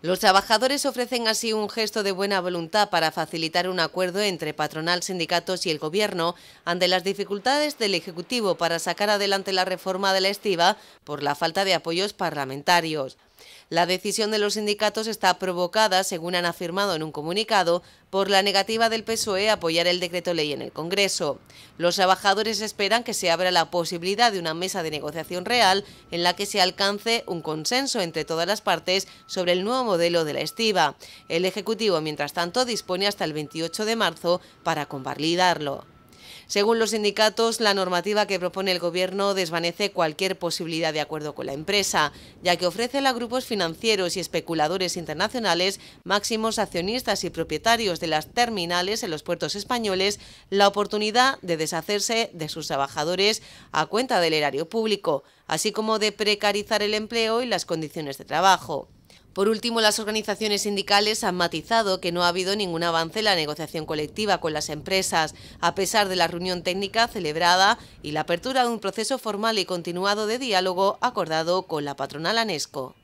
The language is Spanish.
Los trabajadores ofrecen así un gesto de buena voluntad para facilitar un acuerdo entre patronal, sindicatos y el Gobierno ante las dificultades del Ejecutivo para sacar adelante la reforma de la estiva por la falta de apoyos parlamentarios. La decisión de los sindicatos está provocada, según han afirmado en un comunicado, por la negativa del PSOE a apoyar el decreto ley en el Congreso. Los trabajadores esperan que se abra la posibilidad de una mesa de negociación real en la que se alcance un consenso entre todas las partes sobre el nuevo modelo de la estiva. El Ejecutivo, mientras tanto, dispone hasta el 28 de marzo para convalidarlo. Según los sindicatos, la normativa que propone el Gobierno desvanece cualquier posibilidad de acuerdo con la empresa, ya que ofrece a grupos financieros y especuladores internacionales, máximos accionistas y propietarios de las terminales en los puertos españoles, la oportunidad de deshacerse de sus trabajadores a cuenta del erario público, así como de precarizar el empleo y las condiciones de trabajo. Por último, las organizaciones sindicales han matizado que no ha habido ningún avance en la negociación colectiva con las empresas, a pesar de la reunión técnica celebrada y la apertura de un proceso formal y continuado de diálogo acordado con la patronal ANESCO.